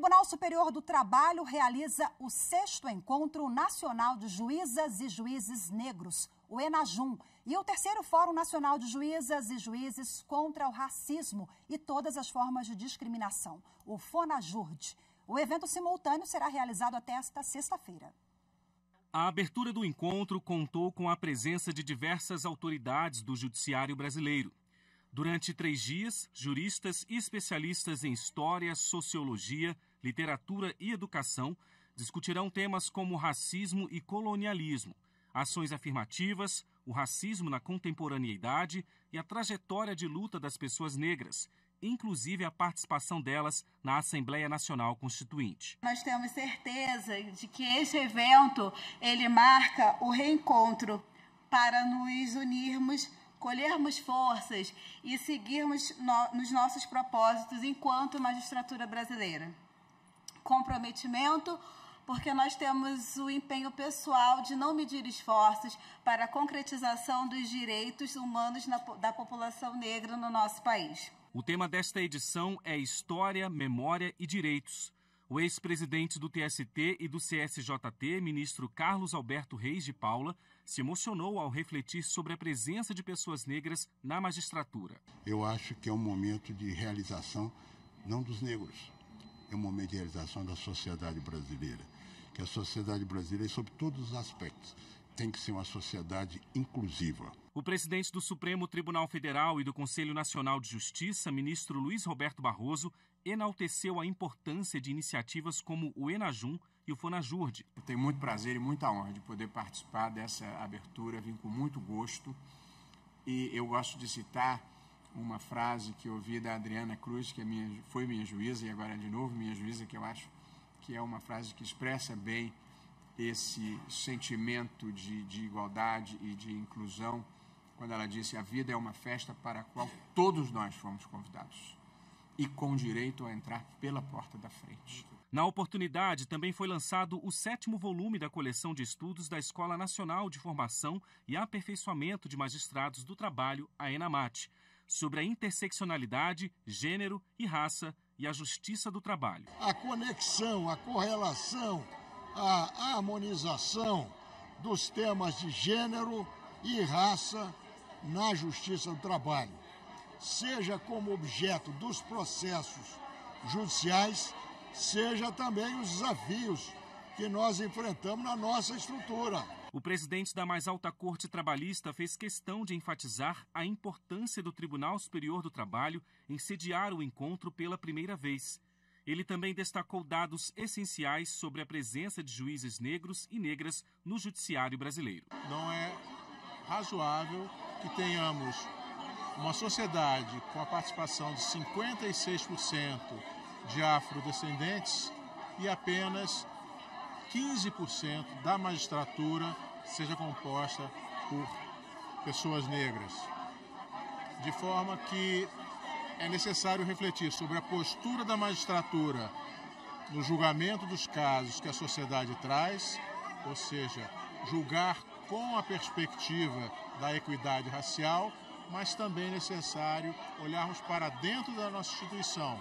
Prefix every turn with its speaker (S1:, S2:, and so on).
S1: Tribunal Superior do Trabalho realiza o sexto encontro nacional de juízas e juízes negros, o Enajum, e o terceiro Fórum Nacional de Juízas e Juízes contra o Racismo e todas as formas de discriminação, o FONAJURD. O evento simultâneo será realizado até esta sexta-feira.
S2: A abertura do encontro contou com a presença de diversas autoridades do Judiciário Brasileiro. Durante três dias, juristas e especialistas em história, sociologia, literatura e educação discutirão temas como racismo e colonialismo, ações afirmativas, o racismo na contemporaneidade e a trajetória de luta das pessoas negras, inclusive a participação delas na Assembleia Nacional Constituinte.
S1: Nós temos certeza de que este evento ele marca o reencontro para nos unirmos, colhermos forças e seguirmos no, nos nossos propósitos enquanto magistratura brasileira comprometimento, porque nós temos o empenho pessoal de não medir esforços para a concretização dos direitos humanos na, da população negra no nosso país.
S2: O tema desta edição é História, Memória e Direitos. O ex-presidente do TST e do CSJT, ministro Carlos Alberto Reis de Paula, se emocionou ao refletir sobre a presença de pessoas negras na magistratura.
S3: Eu acho que é um momento de realização não dos negros, é uma medialização da sociedade brasileira. Que a sociedade brasileira, sob todos os aspectos, tem que ser uma sociedade inclusiva.
S2: O presidente do Supremo Tribunal Federal e do Conselho Nacional de Justiça, ministro Luiz Roberto Barroso, enalteceu a importância de iniciativas como o Enajum e o Fonajurde. Eu tenho muito prazer e muita honra de poder participar dessa
S3: abertura, vim com muito
S2: gosto e eu gosto
S3: de citar uma frase que ouvi da Adriana Cruz, que é minha, foi minha juíza e agora é de novo minha juíza, que eu acho que é uma frase que expressa bem esse sentimento de, de igualdade e de inclusão, quando ela disse: A vida é uma festa para a qual todos nós fomos convidados e com direito a entrar pela porta da frente.
S2: Na oportunidade, também foi lançado o sétimo volume da coleção de estudos da Escola Nacional de Formação e Aperfeiçoamento de Magistrados do Trabalho, a ENAMAT sobre a interseccionalidade, gênero e raça e a justiça do trabalho.
S3: A conexão, a correlação, a harmonização dos temas de gênero e raça na justiça do trabalho, seja como objeto dos processos judiciais, seja também os desafios que nós enfrentamos na nossa
S2: estrutura. O presidente da mais alta corte trabalhista fez questão de enfatizar a importância do Tribunal Superior do Trabalho em sediar o encontro pela primeira vez. Ele também destacou dados essenciais sobre a presença de juízes negros e negras no judiciário brasileiro.
S3: Não é razoável que tenhamos uma sociedade com a participação de 56% de afrodescendentes e apenas 15% da magistratura seja composta por pessoas negras. De forma que é necessário refletir sobre a postura da magistratura no julgamento dos casos que a sociedade traz, ou seja, julgar com a perspectiva da equidade racial, mas também é necessário olharmos para dentro da nossa instituição.